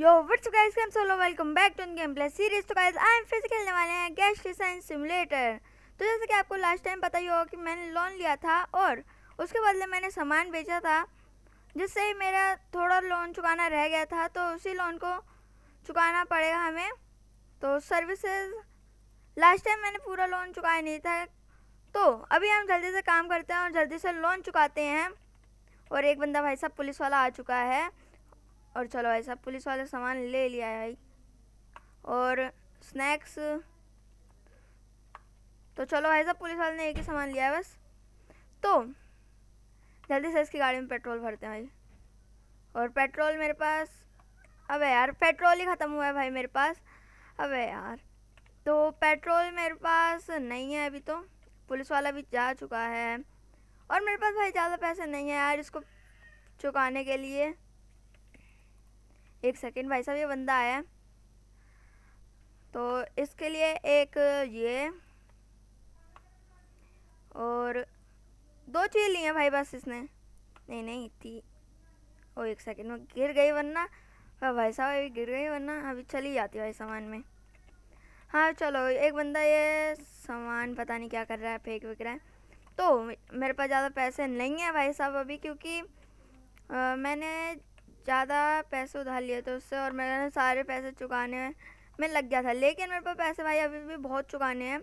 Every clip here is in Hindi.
yo what's guys game solo welcome back to game play series तो गाइस आई एम फिर से खेलने वाले हैं गैस डिजाइन सिमुलेटर तो जैसे कि आपको लास्ट टाइम पता ही होगा कि मैंने लोन लिया था और उसके बदले मैंने सामान बेचा था जिससे मेरा थोड़ा लोन चुकाना रह गया था तो उसी लोन को चुकाना पड़ेगा हमें तो सर्विसेज लास्ट टाइम मैंने पूरा लोन चुकाया नहीं था तो अभी हम जल्दी से काम करते हैं और जल्दी से लोन चुकाते हैं और एक बंदा भाई साहब पुलिस वाला आ चुका है और चलो भाई साहब पुलिस वाले सामान ले लिया है भाई और स्नैक्स तो चलो भाई साहब पुलिस वाले ने एक ही सामान लिया है बस तो जल्दी से इसकी गाड़ी में पेट्रोल भरते हैं भाई और पेट्रोल मेरे पास अबे यार पेट्रोल ही ख़त्म हुआ है भाई मेरे पास अबे यार तो पेट्रोल मेरे पास नहीं है अभी तो पुलिस वाला भी जा चुका है और मेरे पास भाई ज़्यादा पैसे नहीं है यार इसको चुकाने के लिए एक सेकेंड भाई साहब ये बंदा आया तो इसके लिए एक ये और दो चीज़ ली हैं भाई बस इसने नहीं नहीं थी ओ एक सेकेंड में गिर गई वरना हाँ भाई साहब अभी गिर गई वरना अभी चली जाती भाई सामान में हाँ चलो एक बंदा ये सामान पता नहीं क्या कर रहा है फेंक वेंक रहा है तो मेरे पास ज़्यादा पैसे नहीं है भाई साहब अभी क्योंकि आ, मैंने ज़्यादा पैसे उधार लिए थे उससे और मैंने सारे पैसे चुकाने में लग गया था लेकिन मेरे पास पैसे भाई अभी भी बहुत चुकाने हैं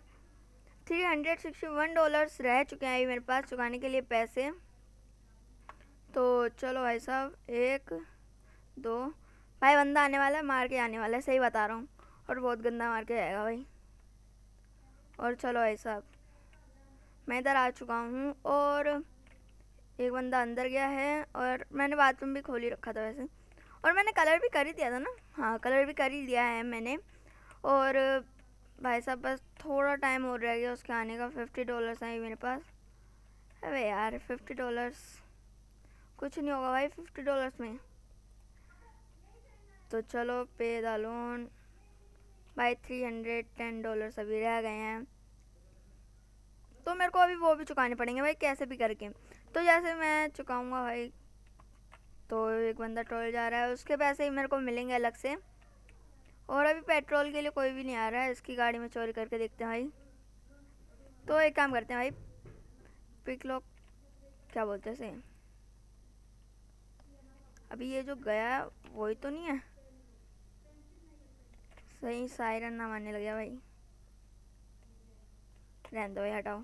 three hundred sixty one dollars रह चुके हैं अभी मेरे पास चुकाने के लिए पैसे तो चलो भाई साहब एक दो भाई बंदा आने वाला है मार के आने वाला है सही बता रहा हूँ और बहुत गंदा मार के जाएगा भाई और चलो भाई साहब मैं इधर आ चुका हूँ और एक बंदा अंदर गया है और मैंने बाथरूम भी खोल ही रखा था वैसे और मैंने कलर भी कर ही दिया था ना हाँ कलर भी कर ही दिया है मैंने और भाई साहब बस थोड़ा टाइम हो रह गया उसके आने का फिफ्टी डॉलर्स आए मेरे पास अरे यार फिफ्टी डॉलर्स कुछ नहीं होगा भाई फिफ्टी डॉलर्स में तो चलो पे द लोन भाई थ्री हंड्रेड टेन डॉलर्स अभी रह गए हैं तो मेरे को अभी वो भी चुकाने पड़ेंगे भाई कैसे भी करके तो जैसे मैं चुकाऊंगा भाई तो एक बंदा टोल जा रहा है उसके पैसे ही मेरे को मिलेंगे अलग से और अभी पेट्रोल के लिए कोई भी नहीं आ रहा है इसकी गाड़ी में चोरी करके देखते हैं भाई तो एक काम करते हैं भाई पिक लॉक क्या बोलते हैं से अभी ये जो गया वही तो नहीं है सही सायरन ना मानने लग गया भाई रहने दो भाई हटाओ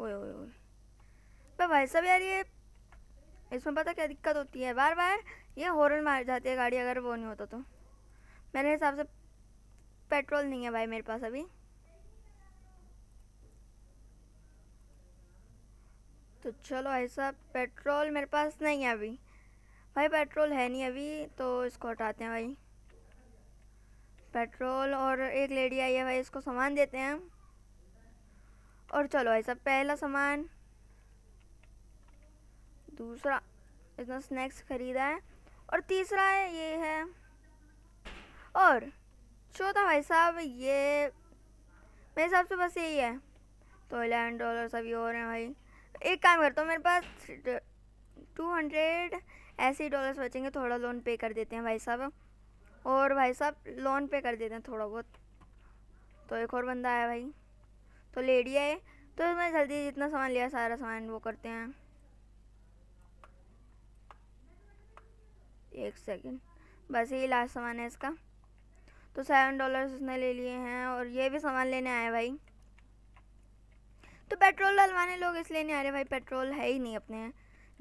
ओए ओए ओए पर भाई साहब यार ये इसमें पता क्या दिक्कत होती है बार बार ये हॉर्न मार जाती है गाड़ी अगर वो नहीं होता तो मेरे हिसाब से पेट्रोल नहीं है भाई मेरे पास अभी तो चलो ऐसा पेट्रोल मेरे पास नहीं है अभी भाई पेट्रोल है नहीं अभी तो इसको हटाते हैं भाई पेट्रोल और एक लेडी आई है भाई इसको सामान देते हैं और चलो ऐसा पहला सामान दूसरा इतना स्नैक्स खरीदा है और तीसरा है ये है और चौथा भाई साहब ये मेरे हिसाब से बस यही है तो इलेवन डॉलर सभी और हैं भाई एक काम करता हूँ मेरे पास टू हंड्रेड ऐसे ही डॉलर्स बचेंगे थोड़ा लोन पे कर देते हैं भाई साहब और भाई साहब लोन पे कर देते हैं थोड़ा बहुत तो एक और बंदा आया भाई तो लेडी आए तो मैं जल्दी जितना सामान लिया सारा सामान वो करते हैं एक सेकेंड बस यही लास्ट सामान है इसका तो सेवन डॉलर्स उसने ले लिए हैं और ये भी सामान लेने आए भाई तो पेट्रोल डलवाने लोग इसलिए नहीं आ रहे भाई पेट्रोल है ही नहीं अपने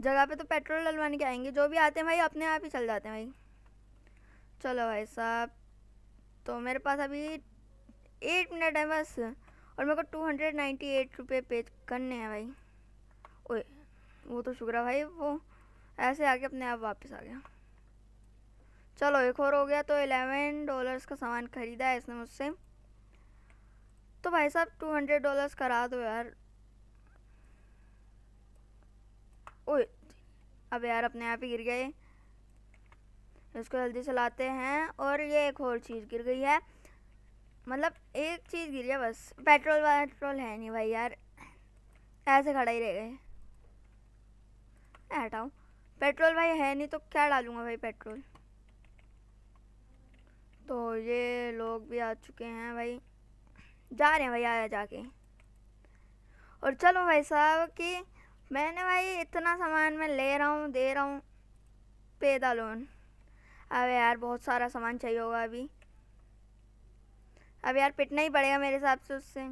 जगह पे तो पेट्रोल डलवाने के आएंगे जो भी आते हैं भाई अपने आप ही चल जाते हैं भाई चलो भाई साहब तो मेरे पास अभी एट मिनट है बस और मेरे को टू हंड्रेड नाइन्टी एट रुपये पे करने हैं भाई ओए वो तो शुक्र है भाई वो ऐसे आके अपने आप वापस आ गया चलो एक और हो गया तो एलेवन डॉलर्स का सामान ख़रीदा है इसने मुझसे तो भाई साहब टू हंड्रेड डॉलर्स करा दो यार ओए अब यार अपने आप ही गिर गए इसको जल्दी चलाते हैं और ये एक और चीज़ गिर गई है मतलब एक चीज़ गिर गया बस पेट्रोल वेट्रोल है नहीं भाई यार ऐसे खड़ा ही रह गए हटाऊँ पेट्रोल भाई है नहीं तो क्या डालूँगा भाई पेट्रोल तो ये लोग भी आ चुके हैं भाई जा रहे हैं भाई आया जाके और चलो भाई साहब कि मैंने भाई इतना सामान मैं ले रहा हूँ दे रहा हूँ पैदा लोन अरे यार बहुत सारा सामान चाहिए होगा अभी अब यार पिटना ही पड़ेगा मेरे हिसाब से उससे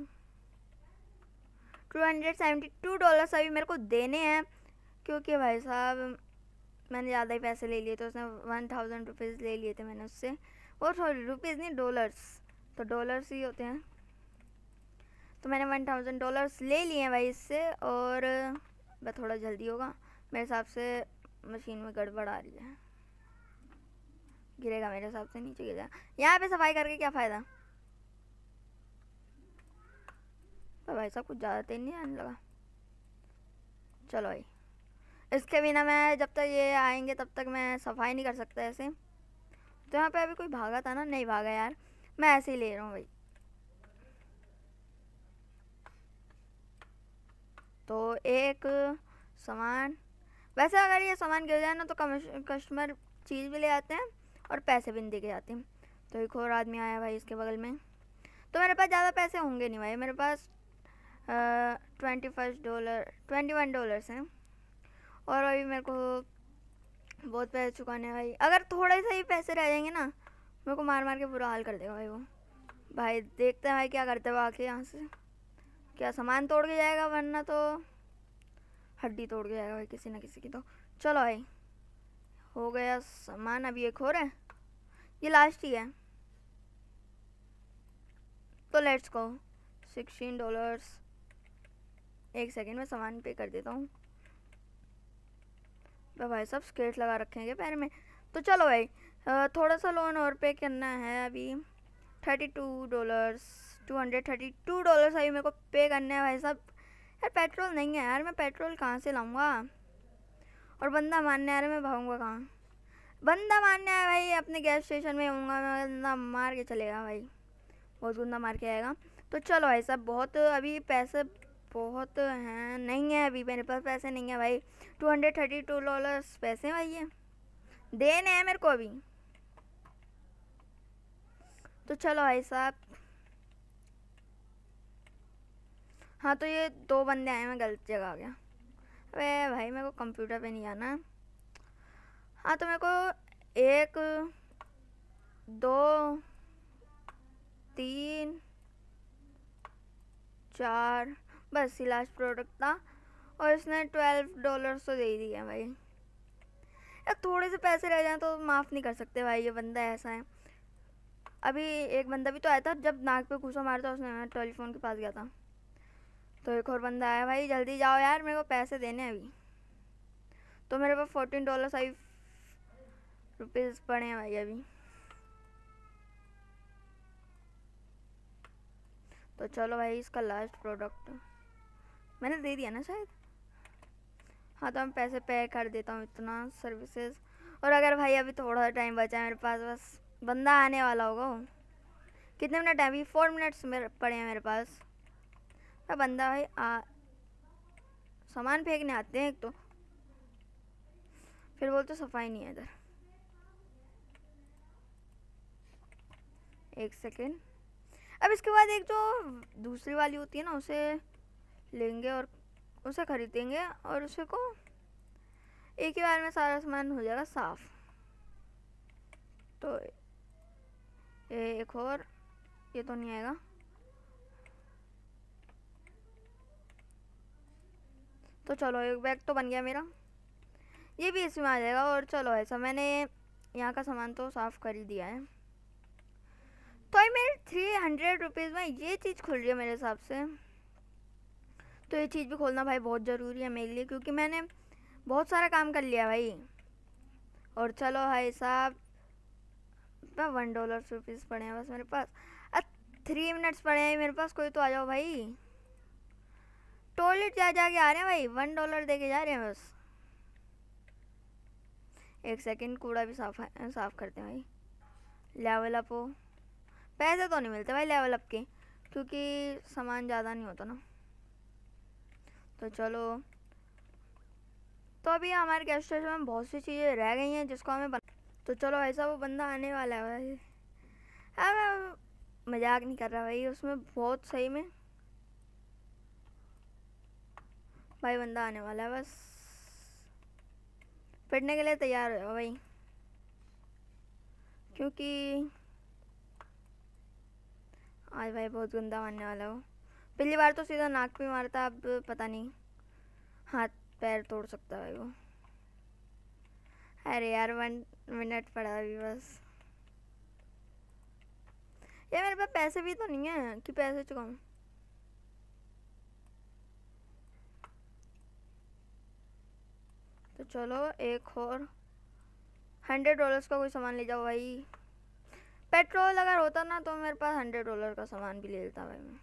two hundred seventy two dollars अभी मेरे को देने हैं क्योंकि भाई साहब मैंने ज़्यादा ही पैसे ले लिए तो उसने वन थाउजेंड रुपीज़ ले लिए थे मैंने उससे और सॉरी रुपीज़ नहीं डॉलर्स तो डॉलर्स ही होते हैं तो मैंने वन थाउजेंड डॉलर्स ले लिए हैं भाई इससे और बस थोड़ा जल्दी होगा मेरे हिसाब से मशीन में गड़बड़ आ रही है गिरेगा मेरे हिसाब से नीचे गिर जाएगा यहाँ पे सफाई करके क्या फ़ायदा तो भाई साहब कुछ ज़्यादा तेज नहीं आने लगा चलो भाई इसके बिना मैं जब तक ये आएंगे तब तक मैं सफाई नहीं कर सकता ऐसे तो यहाँ पे अभी कोई भागा था ना नहीं भागा यार मैं ऐसे ही ले रहा हूँ भाई तो एक सामान वैसे अगर ये सामान गिर जाए ना तो कस्टमर चीज़ भी ले आते हैं और पैसे भी नहीं दे जाते हैं तो एक और आदमी आया भाई इसके बगल में तो मेरे पास ज़्यादा पैसे होंगे नहीं भाई मेरे पास twenty first dollar twenty one dollars हैं और अभी मेरे को बहुत पैसे चुकाने हैं भाई अगर थोड़े से ही पैसे रह जाएंगे ना मेरे को मार मार के बुरा हाल कर देगा भाई वो भाई देखते हैं भाई क्या करते हैं आके यहाँ से क्या सामान तोड़ के जाएगा वरना तो हड्डी तोड़ के जाएगा भाई किसी ना किसी की तो चलो भाई हो गया सामान अभी एक हो रहा है ये लास्ट ही है तो लेट्स गो सिक्सटीन डॉलर्स एक सेकेंड में सामान पे कर देता हूँ तो भाई सब स्केट लगा रखेंगे पैर में तो चलो भाई थोड़ा सा लोन और पे करना है अभी thirty two dollars two hundred thirty two dollars अभी मेरे को पे करना है भाई साहब यार पेट्रोल नहीं है यार मैं पेट्रोल कहाँ से लाऊंगा और बंदा मारने यार मैं भागूंगा कहाँ बंदा मारने आया भाई अपने गैस स्टेशन में आऊँगा मैं बंदा मार के चलेगा भाई बहुत गंदा मार के आएगा तो चलो भाई साहब बहुत अभी पैसे बहुत हैं नहीं है अभी मेरे पास पैसे नहीं है भाई two hundred thirty two dollars पैसे हैं भाई ये देने हैं मेरे को अभी तो चलो भाई साहब हाँ तो ये दो बंदे आए मैं गलत जगह आ गया अरे भाई मेरे को कंप्यूटर पे नहीं आना हाँ तो मेरे को एक दो तीन चार बस ही लास्ट प्रोडक्ट था और इसने ट्वेल्व डॉलर्स तो दे दिए है भाई यार थोड़े से पैसे रह जाए तो माफ़ नहीं कर सकते भाई ये बंदा ऐसा है अभी एक बंदा भी तो आया था जब नाक पे घुसा मारा था उसने टेलीफोन के पास गया था तो एक और बंदा आया भाई जल्दी जाओ यार मेरे को पैसे देने अभी तो मेरे पास फोर्टीन डॉलर फाइव रुपीज़ पड़े हैं भाई अभी तो चलो भाई इसका लास्ट प्रोडक्ट मैंने दे दिया ना शायद हाँ तो मैं पैसे पे कर देता हूँ इतना सर्विसेज और अगर भाई अभी थोड़ा सा टाइम बचा है मेरे पास बस बंदा आने वाला होगा वो कितने मिनट टाइम अभी फोर मिनट्स मेरे पड़े हैं मेरे पास तो बंदा भाई आ सामान फेंकने आते हैं एक तो फिर बोलते सफाई नहीं है इधर एक सेकेंड अब इसके बाद एक जो दूसरी वाली होती है ना उसे लेंगे और उसे ख़रीदेंगे और उसे को एक ही बार में सारा सामान हो जाएगा साफ़ तो ये एक और ये तो नहीं आएगा तो चलो एक बैग तो बन गया मेरा ये भी इसमें आ जाएगा और चलो ऐसा मैंने यहाँ का सामान तो साफ़ कर ही दिया है तो ये मेरे थ्री हंड्रेड रुपीज़ में ये चीज़ खुल रही है मेरे हिसाब से तो ये चीज़ भी खोलना भाई बहुत ज़रूरी है मेरे लिए क्योंकि मैंने बहुत सारा काम कर लिया भाई और चलो भाई साहब वन डॉलर रुपीज़ पड़े हैं बस मेरे पास थ्री मिनट्स पड़े हैं मेरे पास कोई तो आ जाओ भाई टॉयलेट जा जाके आ रहे हैं भाई वन डॉलर दे के जा रहे हैं बस एक सेकंड कूड़ा भी साफ है साफ करते हैं भाई लेवल अप हो पैसे तो नहीं मिलते भाई लेवल अप के क्योंकि सामान ज़्यादा नहीं होता ना तो चलो तो अभी हमारे गैस स्टेशन में बहुत सी चीज़ें रह गई हैं जिसको हमें बन... तो चलो ऐसा वो बंदा आने वाला है भाई अब मजाक नहीं कर रहा भाई उसमें बहुत सही में भाई बंदा आने वाला है बस फिटने के लिए तैयार हो भाई क्योंकि आज भाई बहुत गंदा मानने वाला हो पिछली बार तो सीधा नाक पे मारता अब पता नहीं हाथ पैर तोड़ सकता है वो अरे यार वन मिनट पड़ा अभी बस यार मेरे पास पैसे भी तो नहीं है कि पैसे चुकाऊं तो चलो एक और हंड्रेड डॉलर्स का कोई सामान ले जाओ भाई पेट्रोल अगर होता ना तो मेरे पास हंड्रेड डॉलर का सामान भी ले लेता भाई मैं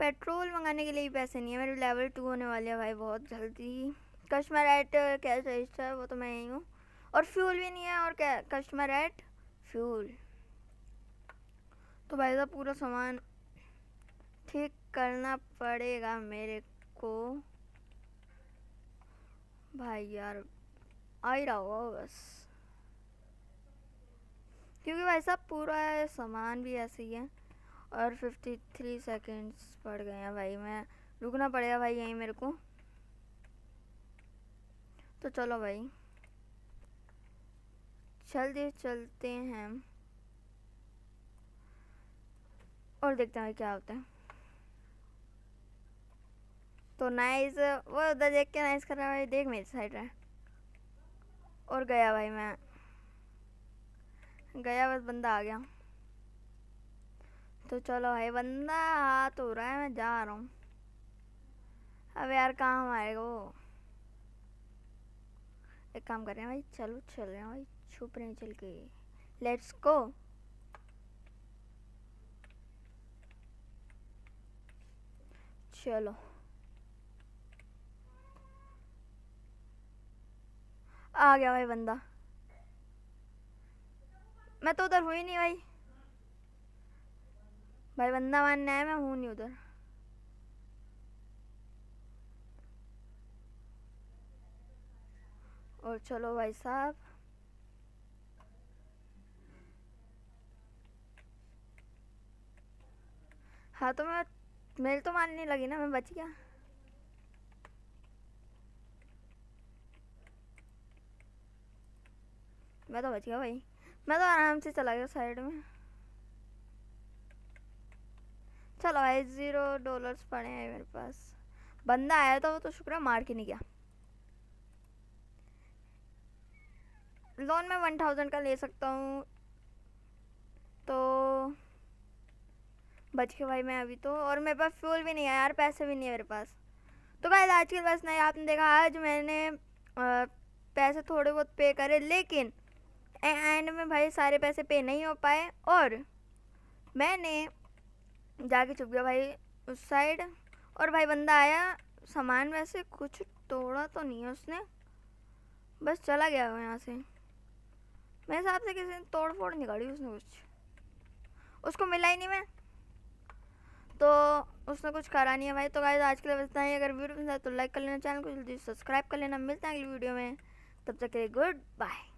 पेट्रोल मंगाने के लिए भी पैसे नहीं है मेरे लेवल टू होने वाले हैं भाई बहुत जल्दी कस्टमर एट कैश है वो तो मैं यही हूँ और फ्यूल भी नहीं है और क्या कस्टमर एट फ्यूल तो भाई साहब पूरा सामान ठीक करना पड़ेगा मेरे को भाई यार आ ही रहा होगा बस क्योंकि भाई साहब पूरा सामान भी ऐसे ही है और फिफ्टी थ्री सेकेंड्स पड़ गए हैं भाई मैं रुकना पड़ेगा भाई यहीं मेरे को तो चलो भाई जल्दी चलते हैं और देखते हैं क्या होता है तो नाइस वो उधर देख के नाइस कर रहा भाई देख मेरी साइड रहा और गया भाई मैं गया बस बंदा आ गया तो चलो भाई बंदा हाथ हो रहा है मैं जा रहा हूँ अब यार कहाँ हमारे वो एक काम कर रहे हैं भाई चलो चल रहे हैं भाई छुप रहे हैं चल के लेट्स गो चलो आ गया भाई बंदा मैं तो उधर हुई नहीं भाई भाई बंदा मानना है मैं हूँ नहीं उधर और चलो भाई साहब हाँ तो मैं मेरे तो मानने लगी ना मैं बच गया मैं तो बच गया भाई मैं तो आराम से चला गया साइड में चलो भाई ज़ीरो डॉलर्स पड़े हैं मेरे पास बंदा आया था वो तो शुक्र है मार के नहीं गया लोन मैं वन थाउजेंड का ले सकता हूँ तो बच के भाई मैं अभी तो और मेरे पास फ्यूल भी नहीं है यार पैसे भी नहीं है मेरे पास तो भाई आजकल बस नहीं आपने देखा आज मैंने आ, पैसे थोड़े बहुत पे करे लेकिन एंड में भाई सारे पैसे पे नहीं हो पाए और मैंने जाके छुप गया भाई उस साइड और भाई बंदा आया सामान वैसे कुछ तोड़ा तो नहीं है उसने बस चला गया यहाँ से मेरे हिसाब से किसी ने तोड़ फोड़ निकाली उसने कुछ उसको मिला ही नहीं मैं तो उसने कुछ करा नहीं है भाई तो गाइस आज के लिए बचता है अगर वीडियो पसंद आए तो लाइक कर लेना चैनल को जल्दी सब्सक्राइब कर लेना मिलते हैं अगली वीडियो में तब तक के लिए गुड बाय